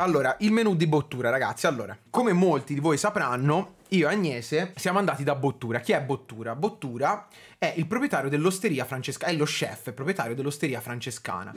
Allora, il menu di bottura, ragazzi. Allora, come molti di voi sapranno, io e Agnese siamo andati da Bottura. Chi è Bottura? Bottura è il proprietario dell'osteria francescana, è lo chef proprietario dell'osteria francescana,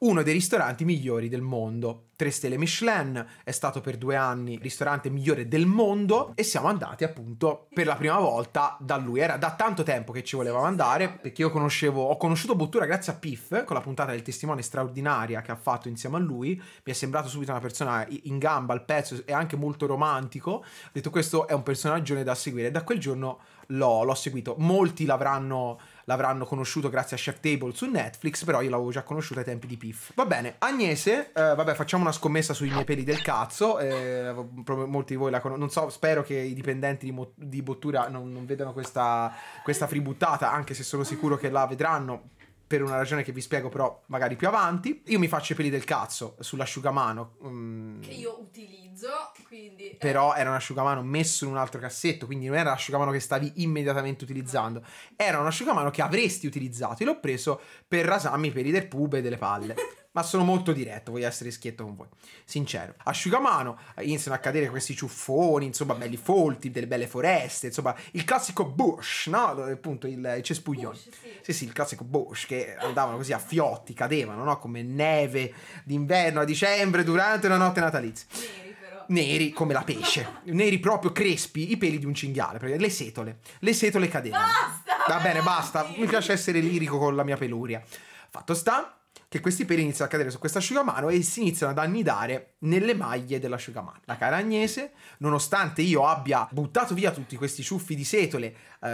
uno dei ristoranti migliori del mondo. Tre stelle Michelin, è stato per due anni il ristorante migliore del mondo e siamo andati appunto per la prima volta da lui. Era da tanto tempo che ci volevamo andare perché io conoscevo, ho conosciuto Bottura grazie a Piff con la puntata del testimone straordinaria che ha fatto insieme a lui. Mi è sembrato subito una persona in gamba, al pezzo e anche molto romantico. Ho detto questo è un personaggio da seguire. Da quel giorno l'ho, l'ho seguito. Molti l'avranno, l'avranno, conosciuto grazie a Chef Table su Netflix, però io l'avevo già conosciuto ai tempi di Piff. Va bene, Agnese, eh, vabbè, facciamo una scommessa sui miei peli del cazzo. Eh, molti di voi la conoscono. Non so, spero che i dipendenti di, mo- di Bottura non, non vedano questa, questa fributtata, anche se sono sicuro che la vedranno per una ragione che vi spiego però magari più avanti. Io mi faccio i peli del cazzo sull'asciugamano. Mm. Che io utilizzo, quindi... Eh. Però era un asciugamano messo in un altro cassetto, quindi non era l'asciugamano che stavi immediatamente utilizzando. Era un asciugamano che avresti utilizzato e l'ho preso per rasarmi i peli del pube e delle palle. ma sono molto diretto, voglio essere schietto con voi, sincero. Asciugamano, eh, iniziano a cadere questi ciuffoni, insomma, belli folti, delle belle foreste, insomma, il classico bush, no? Appunto, il, il cespuglione. Bush, sì. sì. sì, il classico bush, che andavano così a fiotti, cadevano, no? Come neve d'inverno a dicembre durante una notte natalizia. Sì neri come la pesce, neri proprio crespi, i peli di un cinghiale, le setole, le setole cadevano. Basta! Va bene, basta, mi piace essere lirico con la mia peluria. Fatto sta che questi peli iniziano a cadere su questo asciugamano e si iniziano ad annidare nelle maglie dell'asciugamano. La cara Agnese, nonostante io abbia buttato via tutti questi ciuffi di setole eh,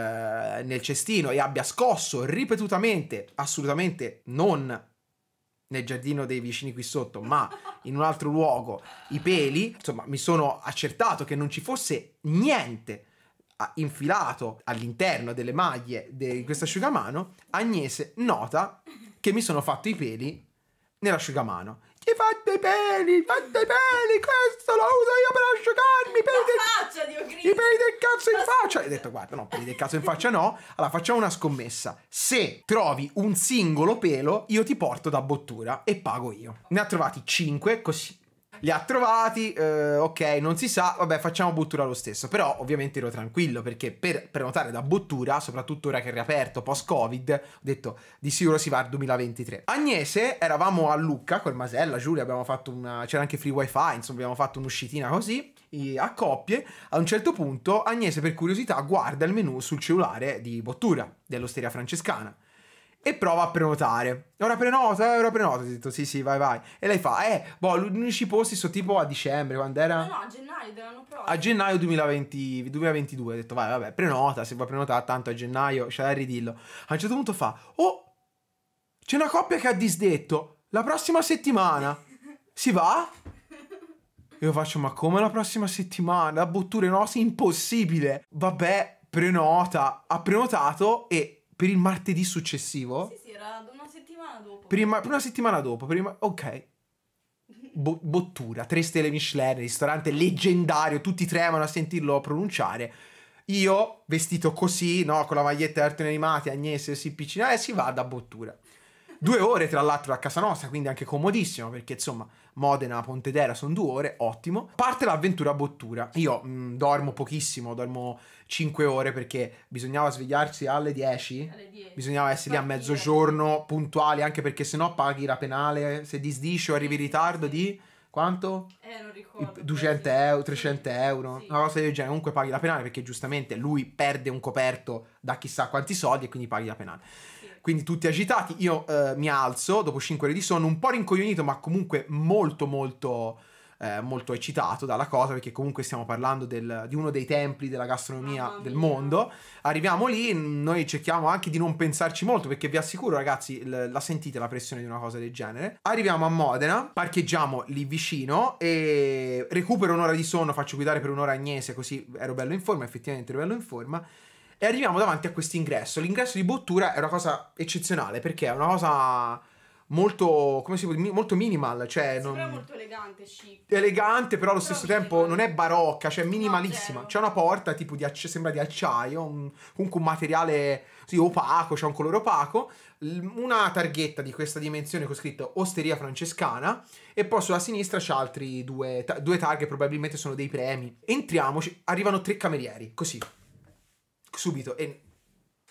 nel cestino e abbia scosso ripetutamente, assolutamente non nel giardino dei vicini qui sotto, ma in un altro luogo, i peli, insomma, mi sono accertato che non ci fosse niente ah, infilato all'interno delle maglie di questo asciugamano, Agnese nota che mi sono fatto i peli nell'asciugamano. Ti fatto i peli, fatto i peli, questo lo uso io per asciugarmi. I peli, del... Faccia, I peli del cazzo in faccia. E ho detto, guarda, no, peli del cazzo in faccia no. Allora facciamo una scommessa. Se trovi un singolo pelo, io ti porto da bottura e pago io. Ne ha trovati 5, così li ha trovati, eh, ok, non si sa, vabbè facciamo Bottura lo stesso, però ovviamente ero tranquillo perché per prenotare da Bottura, soprattutto ora che è riaperto post-Covid, ho detto di sicuro si va al 2023. Agnese, eravamo a Lucca con Masella, Giulia, abbiamo fatto una... c'era anche free wifi, insomma abbiamo fatto un'uscitina così, a coppie, a un certo punto Agnese per curiosità guarda il menu sul cellulare di Bottura, dell'osteria francescana e prova a prenotare. Ora prenota, eh, ora prenota. Ho detto sì, sì, vai, vai. E lei fa, eh, boh, gli unici posti sono tipo a dicembre, quando era... No, no, a gennaio dell'anno prossimo. A gennaio 2020, 2022. Ho detto, vai, vabbè, prenota, se vuoi prenotare tanto a gennaio, c'è da ridillo. A un certo punto fa, oh, c'è una coppia che ha disdetto, la prossima settimana si va? Io faccio, ma come la prossima settimana? La bottura no, sì, impossibile. Vabbè, prenota. Ha prenotato e per il martedì successivo. Sì, sì, era una settimana dopo. Per, una settimana dopo, ma- ok. Bo- bottura, tre stelle Michelin, ristorante leggendario, tutti tremano a sentirlo pronunciare. Io, vestito così, no, con la maglietta di arti animati, Agnese si piccina e eh, si va da bottura. Due ore tra l'altro da casa nostra, quindi anche comodissimo perché insomma Modena, Pontedera sono due ore, ottimo. Parte l'avventura a Bottura. Io mh, mm, dormo pochissimo, dormo 5 ore perché bisognava svegliarsi alle 10. Alle 10. Bisognava essere lì a mezzogiorno puntuali anche perché sennò paghi la penale, se disdisci o arrivi in ritardo di quanto? Eh, non ricordo. 200 euro, 300 euro, sì. una cosa del genere. Comunque paghi la penale perché giustamente lui perde un coperto da chissà quanti soldi e quindi paghi la penale quindi tutti agitati. Io eh, mi alzo dopo 5 ore di sonno, un po' rincoglionito, ma comunque molto, molto, eh, molto eccitato dalla cosa, perché comunque stiamo parlando del, di uno dei templi della gastronomia del mondo. Arriviamo lì, noi cerchiamo anche di non pensarci molto, perché vi assicuro, ragazzi, l- la sentite la pressione di una cosa del genere. Arriviamo a Modena, parcheggiamo lì vicino e recupero un'ora di sonno, faccio guidare per un'ora Agnese, così ero bello in forma, effettivamente ero bello in forma. E arriviamo davanti a questo ingresso. L'ingresso di Bottura è una cosa eccezionale perché è una cosa molto, come si può dire, molto minimal. Cioè non... Sembra molto elegante, chic. Elegante, però allo però stesso tempo eh. non è barocca, cioè minimalissima. No, c'è una porta tipo di acci- sembra di acciaio, un, mm, comunque un materiale sì, opaco, c'è un colore opaco. Una targhetta di questa dimensione con scritto Osteria Francescana e poi sulla sinistra c'è altri due, ta- due targhe, probabilmente sono dei premi. Entriamoci, arrivano tre camerieri, così subito. E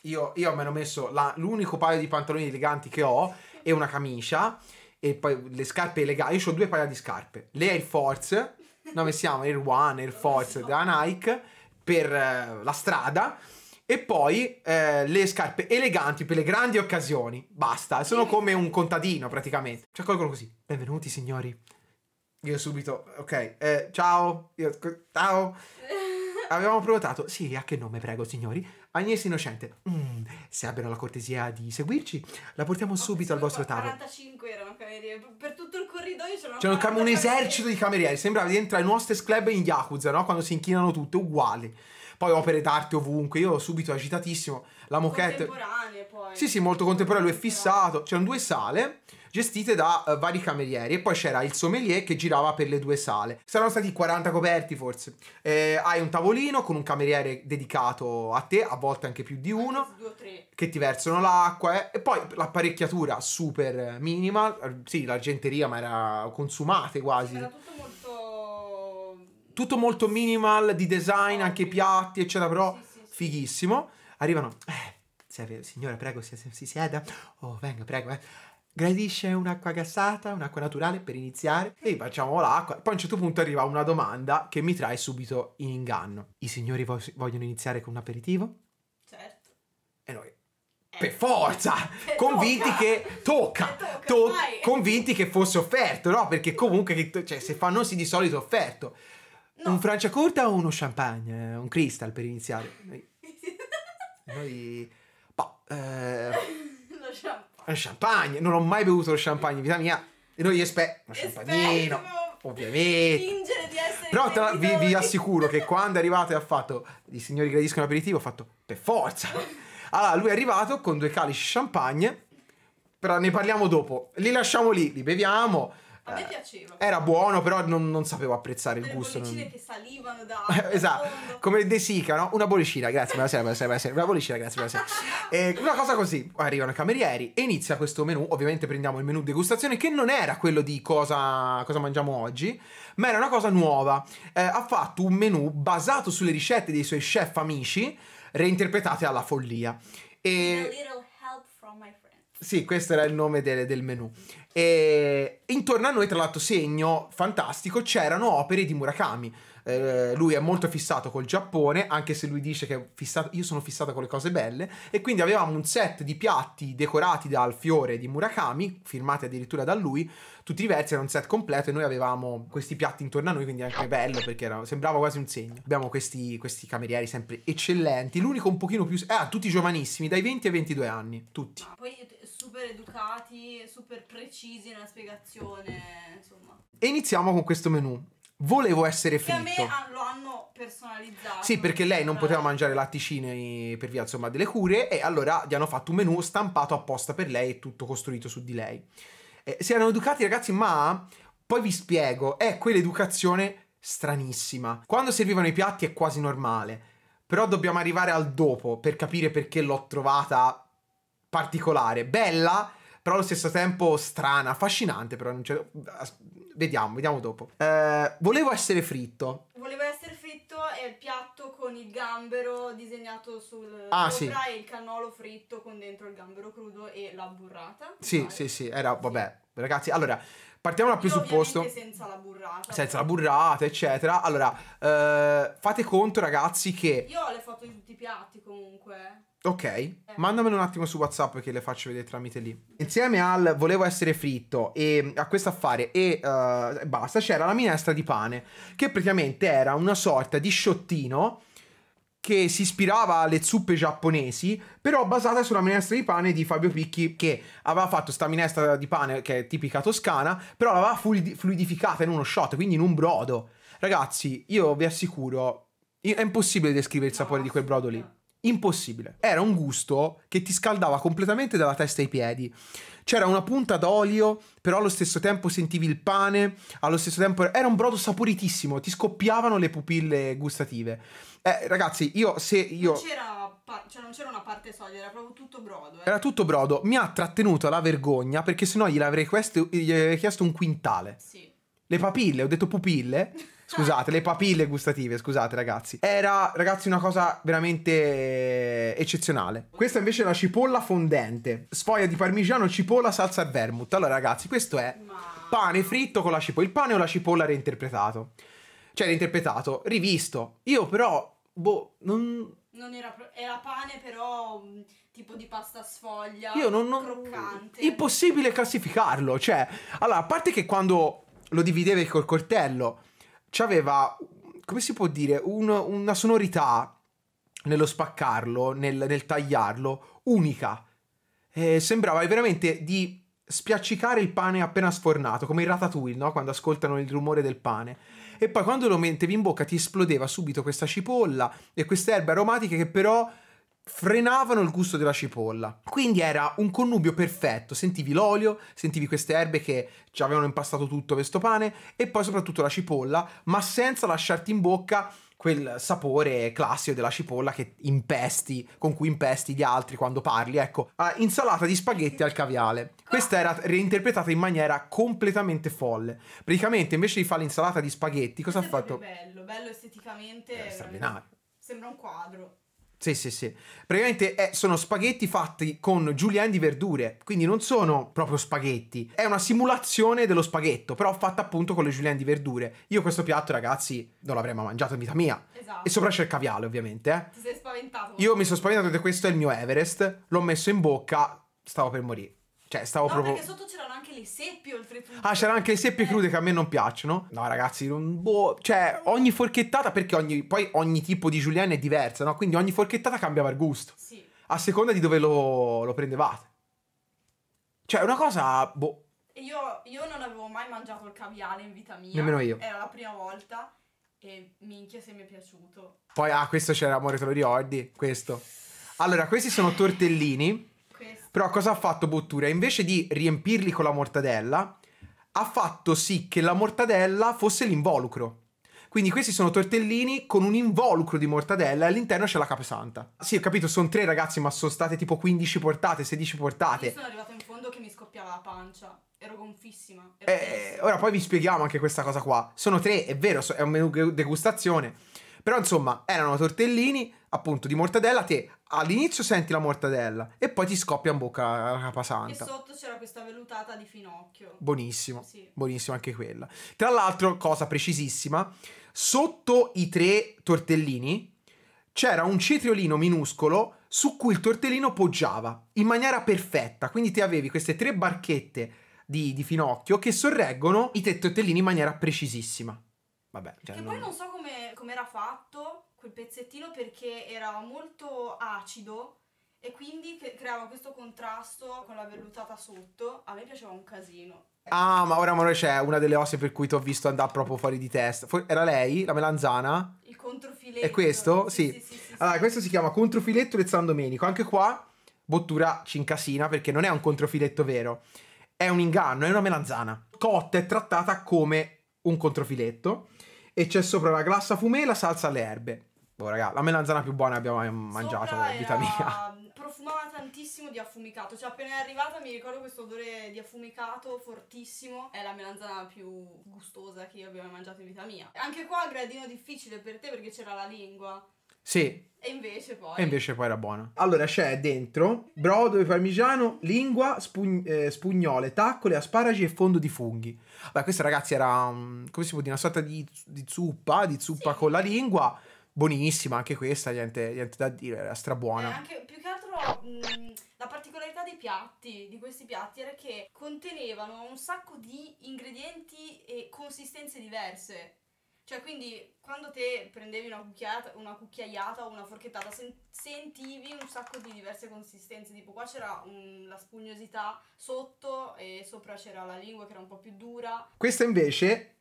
io, io mi ero messo la, l'unico paio di pantaloni eleganti che ho e una camicia e poi le scarpe eleganti. Io ho due paia di scarpe, le Air Force, noi siamo Air One, Air Force della Nike per eh, la strada e poi eh, le scarpe eleganti per le grandi occasioni. Basta, sono come un contadino praticamente. Ci cioè, accolgono così. Benvenuti signori. Io subito, ok, eh, ciao, io, ciao. Avevamo prenotato, sì, a che nome prego signori? Agnese Innocente. Mm, se abbiano la cortesia di seguirci, la portiamo oh, subito al vostro 45 tavolo. 45 erano camerieri, per tutto il corridoio c'erano C'era un, un esercito di camerieri, sembrava di entrare in un hostess club in Yakuza, no? Quando si inchinano tutte, uguali. Poi opere d'arte ovunque, io subito agitatissimo, la moquette... Contemporanee poi. Sì, sì, molto contemporanee. lui è fissato. C'erano due sale gestite da uh, vari camerieri e poi c'era il sommelier che girava per le due sale. Saranno stati 40 coperti forse. Eh, hai un tavolino con un cameriere dedicato a te, a volte anche più di uno, che ti versano l'acqua eh. e poi l'apparecchiatura super eh, minimal, eh, sì l'argenteria ma era consumate quasi. Era tutto molto... Tutto molto minimal di design, anche i piatti eccetera, però sì, sì, fighissimo. Arrivano... Eh, signora prego si, si sieda. Oh venga prego eh. Gradisce un'acqua gassata, un'acqua naturale per iniziare? E facciamo l'acqua. Poi a un certo punto arriva una domanda che mi trae subito in inganno. I signori vogliono iniziare con un aperitivo? Certo. E noi, per forza, che eh. convinti tocca. che tocca, che tocca to- convinti che fosse offerto, no? Perché comunque, cioè, se fanno sì di solito offerto. No. Un franciacorta o uno champagne, un crystal per iniziare? Noi... boh, eh... Lo champagne un eh, champagne. Non ho mai bevuto lo champagne in vita mia. E noi esperti. Uno champagnino. Ovviamente. Però tra, vi, vi, assicuro che quando è arrivato e ha fatto i signori gradiscono l'aperitivo, ha fatto per forza. Allora lui è arrivato con due calici champagne, però ne parliamo dopo. Li lasciamo lì, li beviamo a me eh, piaceva. Era buono, però non, non sapevo apprezzare il gusto. Le bollicine non... che salivano da. esatto, fondo. come De Sica, no? Una bollicina, grazie, buonasera, buonasera, buonasera. Una bollicina, grazie, buonasera. e una cosa così, arrivano i camerieri e inizia questo menù. Ovviamente prendiamo il menù degustazione, che non era quello di cosa, cosa mangiamo oggi, ma era una cosa nuova. Eh, ha fatto un menù basato sulle ricette dei suoi chef amici, reinterpretate alla follia. E... A little help from my friend. Sì, questo era il nome del, del menù. E intorno a noi, tra l'altro, segno fantastico, c'erano opere di Murakami. Eh, lui è molto fissato col Giappone, anche se lui dice che fissato, io sono fissato con le cose belle. E quindi avevamo un set di piatti decorati dal fiore di Murakami, firmati addirittura da lui. Tutti diversi. era un set completo e noi avevamo questi piatti intorno a noi, quindi anche bello perché era, sembrava quasi un segno. Abbiamo questi, questi camerieri sempre eccellenti. L'unico un pochino più. Eh, tutti giovanissimi, dai 20 ai 22 anni, tutti. Poi super educati, super precisi nella spiegazione, insomma. E iniziamo con questo menù. Volevo essere fritto. Che a me lo hanno personalizzato. Sì, perché lei non eh. poteva mangiare latticini per via, insomma, delle cure e allora gli hanno fatto un menù stampato apposta per lei e tutto costruito su di lei. Eh, si erano educati ragazzi, ma poi vi spiego, è quell'educazione stranissima. Quando servivano i piatti è quasi normale, però dobbiamo arrivare al dopo per capire perché l'ho trovata particolare, bella, però allo stesso tempo strana, affascinante, però non c'è... Vediamo, vediamo dopo. Eh, volevo essere fritto. Volevo essere fritto e il piatto con il gambero disegnato sul ah, sì. e il cannolo fritto con dentro il gambero crudo e la burrata. Sì, vale. sì, sì, era, vabbè, ragazzi, allora... Partiamo dal presupposto. Senza la burrata. Senza la burrata, eccetera. Allora, eh, fate conto, ragazzi, che. Io ho le foto di tutti i piatti comunque. Ok, mandamelo un attimo su WhatsApp che le faccio vedere tramite lì. Insieme al volevo essere fritto e mm, a questo affare e uh, basta, c'era la minestra di pane, che praticamente era una sorta di sciottino che si ispirava alle zuppe giapponesi, però basata sulla minestra di pane di Fabio Picchi, che aveva fatto sta minestra di pane che è tipica toscana, però l'aveva fluidificata in uno shot, quindi in un brodo. Ragazzi, io vi assicuro, è impossibile descrivere il sapore di quel brodo lì. Impossibile. Era un gusto che ti scaldava completamente dalla testa ai piedi. C'era una punta d'olio, però allo stesso tempo sentivi il pane, allo stesso tempo era un brodo saporitissimo, ti scoppiavano le pupille gustative. Eh, ragazzi, io se io... Non c'era, cioè non c'era una parte solida, era proprio tutto brodo. Eh. Era tutto brodo. Mi ha trattenuto la vergogna perché sennò gliel'avrei chiesto, gli chiesto un quintale. Sì. Le papille, ho detto pupille. Scusate, le papille gustative, scusate ragazzi. Era, ragazzi, una cosa veramente eccezionale. Questa invece è una cipolla fondente. Sfoglia di parmigiano, cipolla, salsa e vermouth. Allora ragazzi, questo è pane fritto con la cipolla. Il pane o la cipolla reinterpretato. Cioè reinterpretato, rivisto. Io però, boh, non... Non era, era pane però mm, tipo di pasta sfoglia, Io non, non, croccante. Impossibile classificarlo, cioè... Allora, a parte che quando lo dividevi col coltello aveva, come si può dire, un, una sonorità nello spaccarlo, nel, nel tagliarlo, unica. Eh, sembrava veramente di spiaccicare il pane appena sfornato, come i ratatouille, no? quando ascoltano il rumore del pane. E poi quando lo mettevi in bocca ti esplodeva subito questa cipolla e queste erbe aromatiche che però frenavano il gusto della cipolla. Quindi era un connubio perfetto, sentivi l'olio, sentivi queste erbe che ci avevano impastato tutto questo pane e poi soprattutto la cipolla, ma senza lasciarti in bocca quel sapore classico della cipolla che impesti, con cui impesti gli altri quando parli, ecco, insalata di spaghetti al caviale. Questa era reinterpretata in maniera completamente folle. Praticamente invece di fare l'insalata di spaghetti, cosa ha fatto? Bello, bello esteticamente. Sembra un quadro. Sì, sì, sì. Praticamente è, eh, sono spaghetti fatti con julienne di verdure, quindi non sono proprio spaghetti. È una simulazione dello spaghetto, però fatta appunto con le julienne di verdure. Io questo piatto, ragazzi, non l'avrei mai mangiato in vita mia. Esatto. E sopra c'è il caviale, ovviamente. Eh. Ti sei spaventato? Io mi sono spaventato perché questo è il mio Everest, l'ho messo in bocca, stavo per morire. Cioè, stavo no, proprio. Perché sotto c'erano anche le seppie oltretutto. Ah, c'erano anche le seppie eh. crude che a me non piacciono. No, ragazzi, non. Boh. Cioè, ogni forchettata, perché ogni... poi ogni tipo di julienne è diversa, no? Quindi ogni forchettata cambiava il gusto. Sì. A seconda di dove lo, lo prendevate. Cioè, una cosa. Boh. Io, io non avevo mai mangiato il caviale in vita mia. Nemmeno io. Era la prima volta. E minchia se mi è piaciuto. Poi, ah, questo c'era, amore, te lo ricordi? Questo. Allora, questi sono tortellini però cosa ha fatto Bottura? Invece di riempirli con la mortadella, ha fatto sì che la mortadella fosse l'involucro. Quindi questi sono tortellini con un involucro di mortadella e all'interno c'è la capesanta. Sì, ho capito, sono tre ragazzi, ma sono state tipo 15 portate, 16 portate. Io sono arrivato in fondo che mi scoppiava la pancia. Ero gonfissima. Ero eh, ora poi vi spieghiamo anche questa cosa qua. Sono tre, è vero, è un menù degustazione. Però insomma, erano tortellini appunto di mortadella te all'inizio senti la mortadella e poi ti scoppia in bocca la capasanta. E sotto c'era questa velutata di finocchio. Buonissimo. Sì. Buonissimo anche quella. Tra l'altro, cosa precisissima, sotto i tre tortellini c'era un cetriolino minuscolo su cui il tortellino poggiava in maniera perfetta. Quindi te avevi queste tre barchette di, di finocchio che sorreggono i tre tortellini in maniera precisissima. Vabbè, cioè che non... poi non so come, come era fatto quel pezzettino perché era molto acido e quindi creava questo contrasto con la vellutata sotto. A me piaceva un casino. Ah, ma ora Amore c'è una delle osse per cui ti ho visto andare proprio fuori di testa. Era lei, la melanzana? Il controfiletto. È questo? Sì. sì. sì, sì allora, questo si chiama controfiletto del San Domenico. Anche qua Bottura ci incasina perché non è un controfiletto vero. È un inganno, è una melanzana. Cotta e trattata come un controfiletto e c'è sopra la glassa fumé e la salsa alle erbe. Boh, raga, la melanzana più buona che abbiamo mai mangiato Sopra nella vita mia. Mm, profumava tantissimo di affumicato. Cioè, appena è arrivata mi ricordo questo odore di affumicato fortissimo. È la melanzana più gustosa che io abbia mai mangiato in vita mia. Anche qua gradino difficile per te perché c'era la lingua. Sì. E invece poi. E invece poi era buona. Allora c'è dentro brodo e parmigiano, lingua, spug eh, spugnole, taccole, asparagi e fondo di funghi. Beh, questa ragazzi era, um, come si può dire, una sorta di, di zuppa, di zuppa sì. con la lingua buonissima, anche questa, niente, niente da dire, era strabuona. Eh, anche più che altro mh, la particolarità dei piatti, di questi piatti, era che contenevano un sacco di ingredienti e consistenze diverse. Cioè, quindi quando te prendevi una, cucchiata, una cucchiaiata o una forchettata, sen sentivi un sacco di diverse consistenze. Tipo, qua c'era la spugnosità sotto e sopra c'era la lingua che era un po' più dura. Questa invece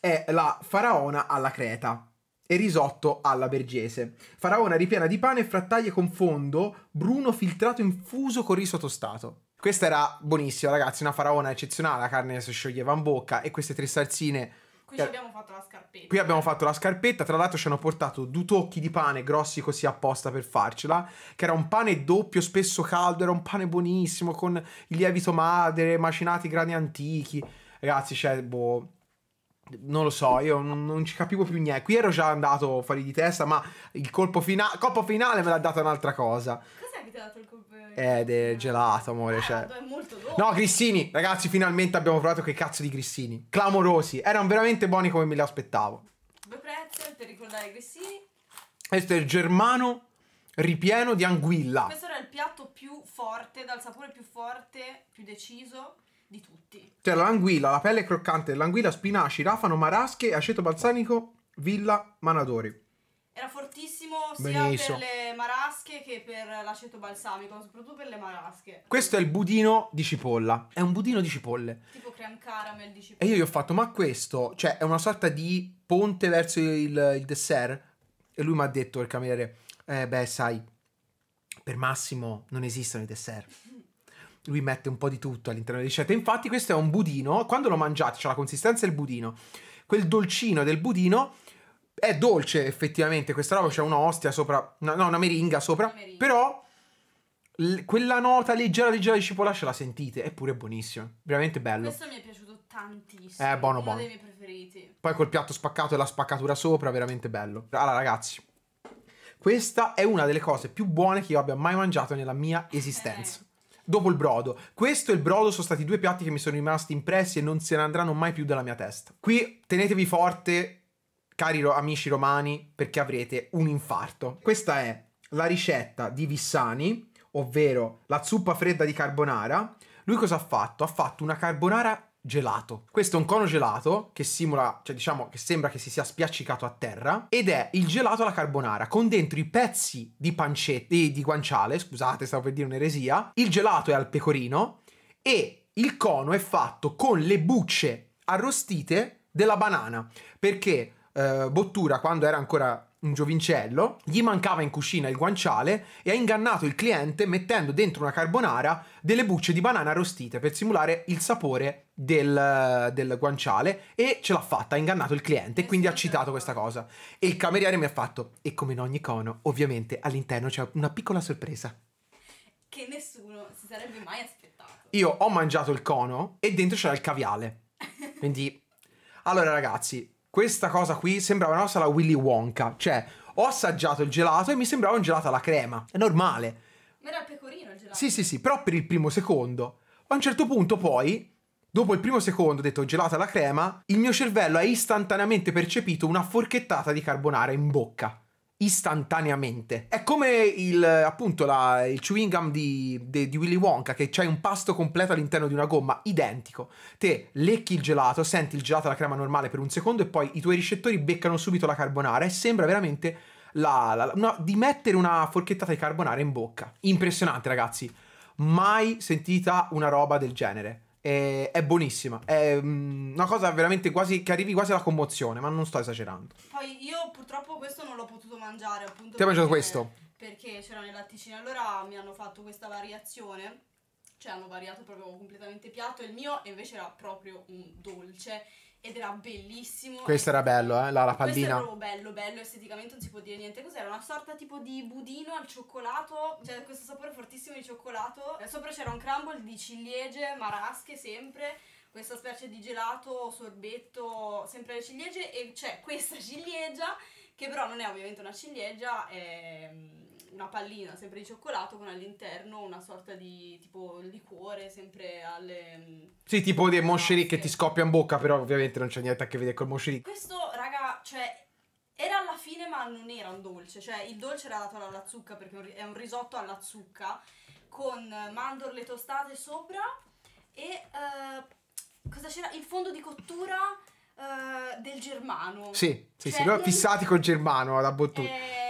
è la faraona alla creta e risotto alla bergese. Faraona ripiena di pane e frattaglie con fondo, bruno filtrato infuso con riso tostato. Questa era buonissima, ragazzi, una faraona eccezionale, la carne si scioglieva in bocca e queste tre salsine Qui ci abbiamo fatto la scarpetta. Qui abbiamo fatto la scarpetta, tra l'altro ci hanno portato due tocchi di pane grossi così apposta per farcela, che era un pane doppio, spesso caldo, era un pane buonissimo con il lievito madre, macinati grani antichi. Ragazzi, cioè, boh, non lo so, io non, non, ci capivo più niente. Qui ero già andato fuori di testa, ma il colpo, fina- colpo finale me l'ha data un'altra cosa. Cos'è che ti ha dato il colpo finale? è eh, del gelato, amore. Eh, cioè. Ah, è molto dolce. No, Grissini, ragazzi, finalmente abbiamo provato che cazzo di Grissini. Clamorosi, erano veramente buoni come me li aspettavo. Due prezzi per ricordare i Grissini. Questo è il germano ripieno di anguilla. Questo era il piatto più forte, dal sapore più forte, più deciso cioè l'anguilla, la pelle croccante dell'anguilla, spinaci, rafano, marasche, aceto balsamico, villa, manadori. Era fortissimo sia Benissimo. per le marasche che per l'aceto balsamico, soprattutto per le marasche. Questo è il budino di cipolla. È un budino di cipolle. Tipo creme caramel di cipolla. E io gli ho fatto, ma questo, cioè, è una sorta di ponte verso il, il dessert? E lui mi ha detto, il cameriere, eh, beh, sai, per Massimo non esistono i dessert lui mette un po' di tutto all'interno della ricetta. Infatti, questo è un budino. Quando lo mangiate, c'è la consistenza del budino. Quel dolcino del budino è dolce, effettivamente. Questa roba c'è una ostia sopra, no, una meringa sopra. Una meringa. Però quella nota leggera, leggera di cipolla ce la sentite. Eppure è buonissimo. Veramente bello. Questo mi è piaciuto tantissimo. È eh, buono, buono. Uno dei miei preferiti. Poi col piatto spaccato e la spaccatura sopra, veramente bello. Allora, ragazzi. Questa è una delle cose più buone che io abbia mai mangiato nella mia eh, esistenza dopo il brodo. Questo e il brodo sono stati due piatti che mi sono rimasti impressi e non se ne andranno mai più dalla mia testa. Qui tenetevi forte, cari ro amici romani, perché avrete un infarto. Questa è la ricetta di Vissani, ovvero la zuppa fredda di carbonara. Lui cosa ha fatto? Ha fatto una carbonara gelato. Questo è un cono gelato che simula, cioè diciamo che sembra che si sia spiaccicato a terra ed è il gelato alla carbonara con dentro i pezzi di pancetta di, di guanciale, scusate, stavo per dire un'eresia. Il gelato è al pecorino e il cono è fatto con le bucce arrostite della banana, perché eh, Bottura quando era ancora un giovincello, gli mancava in cucina il guanciale e ha ingannato il cliente mettendo dentro una carbonara delle bucce di banana arrostite per simulare il sapore del, del guanciale e ce l'ha fatta, ha ingannato il cliente e quindi ha citato questa cosa. E il cameriere mi ha fatto, e come in ogni cono, ovviamente all'interno c'è una piccola sorpresa. Che nessuno si sarebbe mai aspettato. Io ho mangiato il cono e dentro c'era il caviale. Quindi... Allora ragazzi, questa cosa qui sembrava una cosa alla Willy Wonka, cioè ho assaggiato il gelato e mi sembrava un gelato alla crema, è normale. Ma era il pecorino il gelato. Sì, sì, sì, però per il primo secondo. A un certo punto poi, dopo il primo secondo detto gelato alla crema, il mio cervello ha istantaneamente percepito una forchettata di carbonara in bocca istantaneamente. È come il, appunto la, il chewing gum di, di, di, Willy Wonka, che c'è un pasto completo all'interno di una gomma, identico. Te lecchi il gelato, senti il gelato alla crema normale per un secondo e poi i tuoi ricettori beccano subito la carbonara e sembra veramente la, la, una, di mettere una forchettata di carbonara in bocca. Impressionante ragazzi, mai sentita una roba del genere. E è buonissima. È mm, una cosa veramente quasi che arrivi quasi alla commozione, ma non sto esagerando. Poi io purtroppo questo non l'ho potuto mangiare, appunto. Ti hai mangiato questo? Perché c'era nel latticino, allora mi hanno fatto questa variazione. Cioè hanno variato proprio completamente piatto. Il mio invece era proprio un dolce ed era bellissimo. Questo era bello, eh? La, la pallina. Questo era bello, bello, esteticamente non si può dire niente. Cos'era? Una sorta tipo di budino al cioccolato, cioè questo sapore fortissimo di cioccolato. Sopra c'era un crumble di ciliegie, marasche sempre, questa specie di gelato, sorbetto, sempre le ciliegie e c'è questa ciliegia che però non è ovviamente una ciliegia, è mm, una pallina sempre di cioccolato con all'interno una sorta di tipo liquore sempre alle... Mm, sì, tipo dei mosceri che ti scoppia in bocca, però ovviamente non c'è niente a che vedere col moscerì. Questo, raga, cioè era alla fine ma non era un dolce, cioè il dolce era dato alla zucca perché è un risotto alla zucca con mandorle tostate sopra e uh, cosa c'era? Il fondo di cottura uh, del germano. Sì, sì, cioè, sì, loro fissati col germano alla bottura. Eh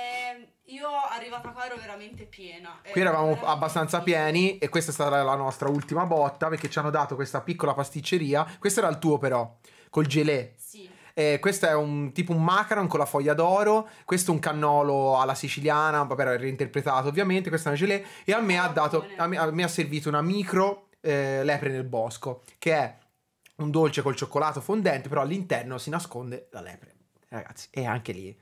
arrivata qua ero veramente piena. Qui eravamo veramente abbastanza piena. pieni e questa è stata la nostra ultima botta perché ci hanno dato questa piccola pasticceria. Questo era il tuo però, col gelé. Sì. Eh, questo è un tipo un macaron con la foglia d'oro. Questo è un cannolo alla siciliana, vabbè, era reinterpretato ovviamente. Questa è una gelé. E a me, ah, ha, dato, a me, a me ha servito una micro eh, lepre nel bosco, che è un dolce col cioccolato fondente, però all'interno si nasconde la lepre. Ragazzi, e anche lì.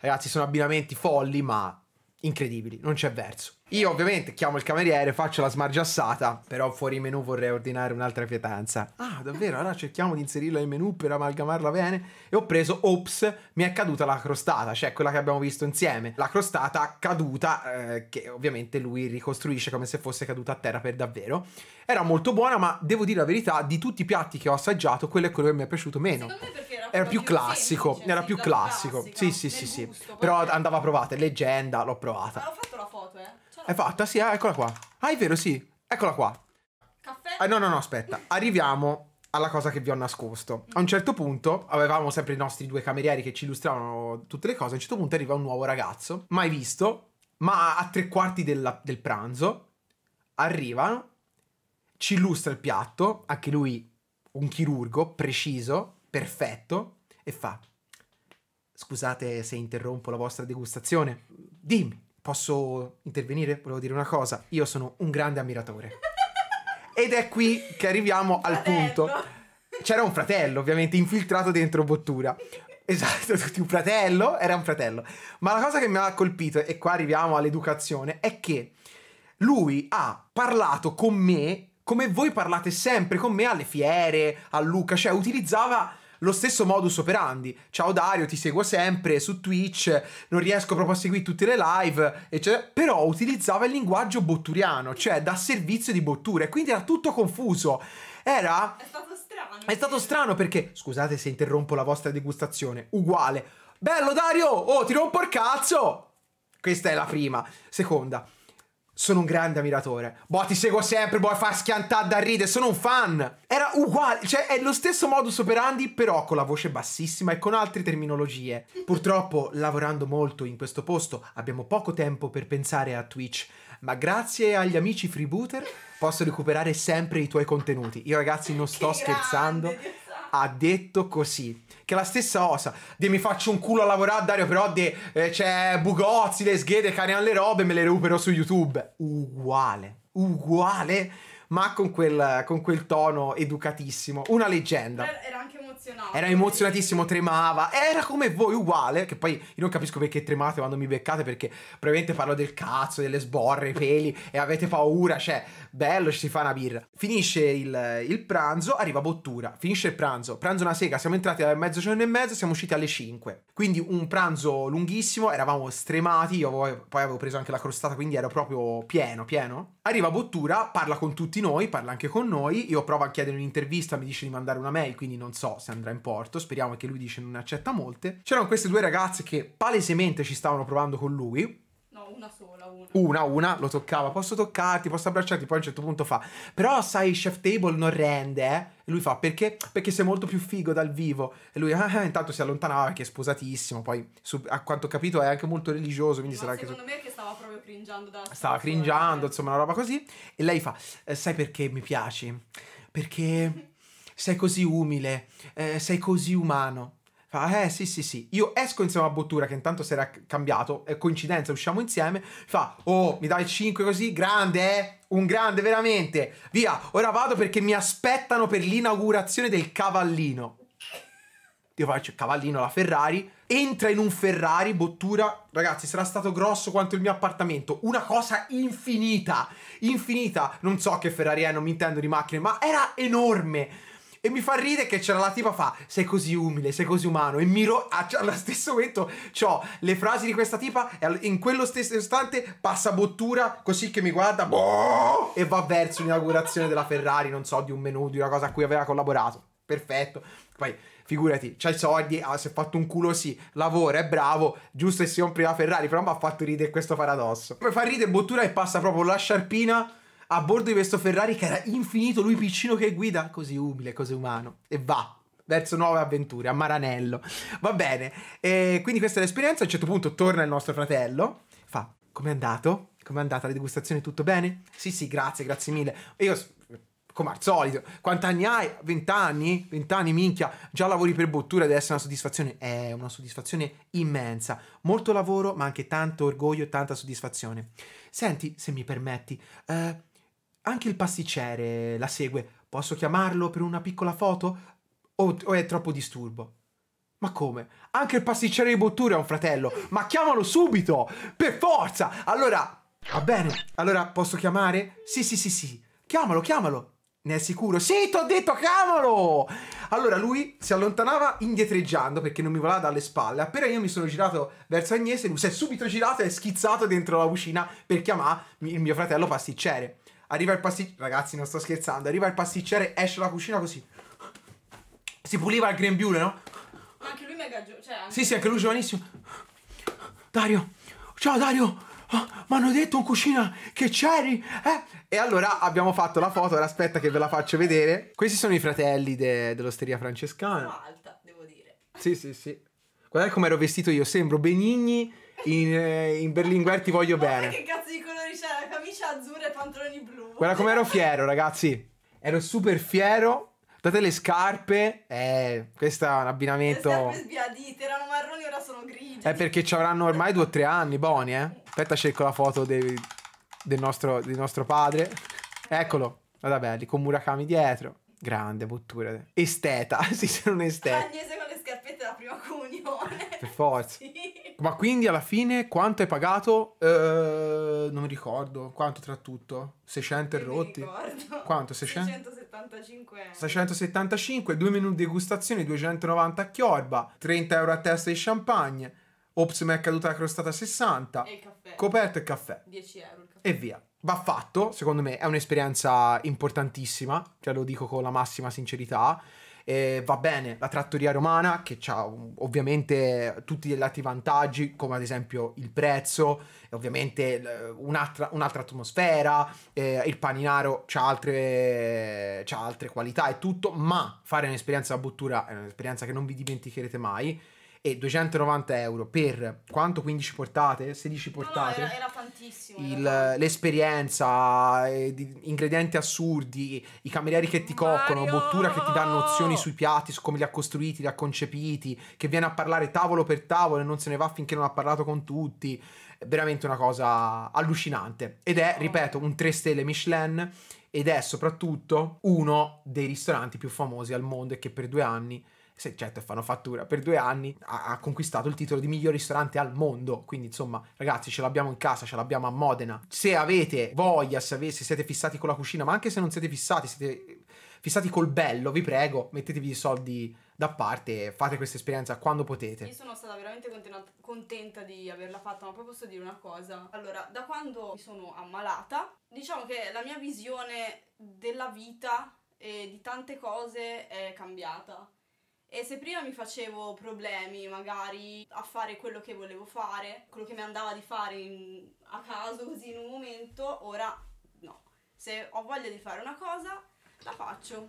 Ragazzi, sono abbinamenti folli, ma incredibili, non c'è verso. Io ovviamente chiamo il cameriere, faccio la smargiassata, però fuori menù vorrei ordinare un'altra pietanza. Ah, davvero? Allora cerchiamo di inserirla in menù per amalgamarla bene. E ho preso, ops, mi è caduta la crostata, cioè quella che abbiamo visto insieme. La crostata caduta, eh, che ovviamente lui ricostruisce come se fosse caduta a terra per davvero. Era molto buona, ma devo dire la verità, di tutti i piatti che ho assaggiato, quello è quello che mi è piaciuto meno. era, più, classico, semplice, era più classico. Classica, sì, sì, sì, gusto, sì. Però andava provata, leggenda, l'ho provata. Ma ho fatto la foto, eh. È fatta, sì, ah, eccola qua. Ah, è vero, sì. Eccola qua. Caffè? Eh, no, no, no, aspetta. Arriviamo alla cosa che vi ho nascosto. A un certo punto avevamo sempre i nostri due camerieri che ci illustravano tutte le cose. A un certo punto arriva un nuovo ragazzo, mai visto, ma a tre quarti della, del pranzo. Arriva, ci illustra il piatto, anche lui un chirurgo, preciso, perfetto, e fa: Scusate se interrompo la vostra degustazione, dimmi, posso intervenire? Volevo dire una cosa, io sono un grande ammiratore. Ed è qui che arriviamo al punto. C'era un fratello, ovviamente, infiltrato dentro Bottura. Esatto, tutti un fratello, era un fratello. Ma la cosa che mi ha colpito, e qua arriviamo all'educazione, è che lui ha parlato con me come voi parlate sempre con me alle fiere, a Luca, cioè utilizzava lo stesso modus operandi. Ciao Dario, ti seguo sempre su Twitch, non riesco proprio a seguire tutte le live, eccetera. Però utilizzava il linguaggio botturiano, cioè da servizio di botture, quindi era tutto confuso. Era... È stato strano. È stato strano perché, scusate se interrompo la vostra degustazione, uguale. Bello Dario, oh ti rompo il cazzo! Questa è la prima. Seconda sono un grande ammiratore. Boh, ti seguo sempre, boh, fa schiantare da ridere, sono un fan. Era uguale, cioè è lo stesso modus operandi, però con la voce bassissima e con altre terminologie. Purtroppo, lavorando molto in questo posto, abbiamo poco tempo per pensare a Twitch, ma grazie agli amici freebooter posso recuperare sempre i tuoi contenuti. Io ragazzi non sto che scherzando. Grande ha detto così. Che è la stessa cosa. De mi faccio un culo a lavorare, Dario, però de, eh, c'è Bugozzi, le schede, cariano le robe, me le recupero su YouTube. Uguale. Uguale ma con quel, con quel tono educatissimo. Una leggenda. Era, anche emozionato. Era emozionatissimo, tremava. Era come voi, uguale. Che poi io non capisco perché tremate quando mi beccate, perché probabilmente parlo del cazzo, delle sborre, i peli, e avete paura. Cioè, bello, ci si fa una birra. Finisce il, il pranzo, arriva Bottura. Finisce il pranzo. Pranzo una sega, siamo entrati a mezzogiorno e mezzo, siamo usciti alle 5. Quindi un pranzo lunghissimo, eravamo stremati. Io poi avevo preso anche la crostata, quindi ero proprio pieno, pieno. Arriva Bottura, parla con tutti tutti noi, parla anche con noi. Io provo a chiedere un'intervista, mi dice di mandare una mail, quindi non so se andrà in porto. Speriamo che lui dice non accetta molte. C'erano queste due ragazze che palesemente ci stavano provando con lui No, una sola, una. Una, una, lo toccava. Posso toccarti, posso abbracciarti. Poi a un certo punto fa. Però sai, Chef Table non rende, eh? E lui fa, perché? Perché sei molto più figo dal vivo. E lui, ah, ah intanto si allontanava perché è sposatissimo. Poi, su, a quanto ho capito, è anche molto religioso. Quindi Ma sarà secondo anche... me che stava proprio cringiando da... Stava cringiando, eh. insomma, una roba così. E lei fa, eh, sai perché mi piaci? Perché sei così umile, eh, sei così umano. Fa, eh sì sì sì, io esco insieme a Bottura che intanto si era cambiato, è coincidenza, usciamo insieme, fa, oh mi dai 5 così, grande eh, un grande veramente, via, ora vado perché mi aspettano per l'inaugurazione del cavallino. Io faccio cavallino la Ferrari, entra in un Ferrari, Bottura, ragazzi, sarà stato grosso quanto il mio appartamento, una cosa infinita, infinita, non so che Ferrari è, non mi intendo di macchine, ma era enorme e mi fa ridere che c'era la tipa fa, sei così umile, sei così umano. E miro a, ah, cioè, allo stesso momento, C'ho le frasi di questa tipa e in quello stesso istante passa bottura così che mi guarda boh, e va verso l'inaugurazione della Ferrari, non so, di un menù, di una cosa a cui aveva collaborato. Perfetto. Poi figurati, c'ha i soldi, ah, si è fatto un culo sì, lavora, è bravo, giusto che si compri la Ferrari, però mi ha fatto ridere questo paradosso. Mi fa ridere bottura e passa proprio la sciarpina a bordo di questo Ferrari che era infinito, lui piccino che guida, così umile, così umano, e va verso nuove avventure, a Maranello. Va bene, e quindi questa è l'esperienza, a un certo punto torna il nostro fratello, fa, com'è andato? Com'è andata la degustazione? Tutto bene? Sì, sì, grazie, grazie mille. E io come al solito. Quanti anni hai? 20 anni? 20 anni, minchia. Già lavori per Bottura deve essere una soddisfazione. È una soddisfazione immensa. Molto lavoro, ma anche tanto orgoglio e tanta soddisfazione. Senti, se mi permetti, eh, anche il pasticcere la segue. Posso chiamarlo per una piccola foto? O, o è troppo disturbo? Ma come? Anche il pasticcere di Botture ha un fratello. Ma chiamalo subito! Per forza! Allora, va bene. Allora, posso chiamare? Sì, sì, sì, sì. Chiamalo, chiamalo. Ne è sicuro? Sì, ti ho detto, chiamalo! Allora lui si allontanava indietreggiando perché non mi volava dalle spalle. Appena io mi sono girato verso Agnese, lui si è subito girato e è schizzato dentro la cucina per chiamare il mio fratello pasticcere. Arriva il pasticcere. Ragazzi, non sto scherzando. Arriva il pasticcere, esce dalla cucina così. Si puliva il grembiule, no? Anche lui mega giovane. Cioè, Sì, sì, anche lui giovanissimo. Dario, ciao Dario. Oh, mi hanno detto in cucina che c'eri, eh? E allora abbiamo fatto la foto. Ora aspetta che ve la faccio vedere. Questi sono i fratelli de dell'osteria francescana. Alta, devo dire. Sì, sì, sì. Guardate come ero vestito io. Sembro Benigni in, eh, in Berlinguer ti voglio bene. Ma che cazzo di colori c'è? La camicia azzurra e pantaloni blu. Guarda come ero fiero, ragazzi. Ero super fiero. Date le scarpe. Eh, questo è un abbinamento. Le scarpe sbiadite, erano marroni, ora sono grigie. Eh, perché ci avranno ormai due o tre anni, buoni, eh. Aspetta, cerco la foto dei, del, nostro, del nostro padre. Eccolo. Guarda belli, con Murakami dietro. Grande bottura. Esteta, sì, sono un esteta. Agnese con le scarpette da prima comunione. Per forza. sì. Ma quindi alla fine quanto hai pagato? Eh, non mi ricordo. Quanto tra tutto? 600 e rotti? Quanto? 600? 675 euro. 675, 2 menù di degustazione, 290 a chiorba, 30 euro a testa di champagne, ops mi è caduta la crostata 60, e il caffè. coperto e caffè. 10 euro il caffè. E via. Va fatto, secondo me è un'esperienza importantissima, te cioè, lo dico con la massima sincerità eh, va bene la trattoria romana che ha mm, ovviamente tutti gli altri vantaggi come ad esempio il prezzo, ovviamente un'altra, un'altra atmosfera, eh, il paninaro ha altre, altre, qualità e tutto, ma fare un'esperienza a bottura è un'esperienza che non vi dimenticherete mai e 290 euro per quanto 15 portate 16 portate no, era, era tantissimo il, era. l'esperienza eh, di, ingredienti assurdi i camerieri che ti coccono bottura che ti dà nozioni sui piatti su come li ha costruiti li ha concepiti che viene a parlare tavolo per tavolo e non se ne va finché non ha parlato con tutti è veramente una cosa allucinante ed è ripeto un 3 stelle Michelin ed è soprattutto uno dei ristoranti più famosi al mondo e che per due anni se certo fanno fattura, per due anni ha, ha conquistato il titolo di miglior ristorante al mondo. Quindi insomma ragazzi ce l'abbiamo in casa, ce l'abbiamo a Modena. Se avete voglia, se, avete, se siete fissati con la cucina, ma anche se non siete fissati, siete fissati col bello, vi prego, mettetevi i soldi da parte e fate questa esperienza quando potete. Io sono stata veramente contenta di averla fatta, ma poi posso dire una cosa. Allora, da quando mi sono ammalata, diciamo che la mia visione della vita e di tante cose è cambiata e se prima mi facevo problemi magari a fare quello che volevo fare, quello che mi andava di fare in, a caso così in un momento, ora no. Se ho voglia di fare una cosa, la faccio.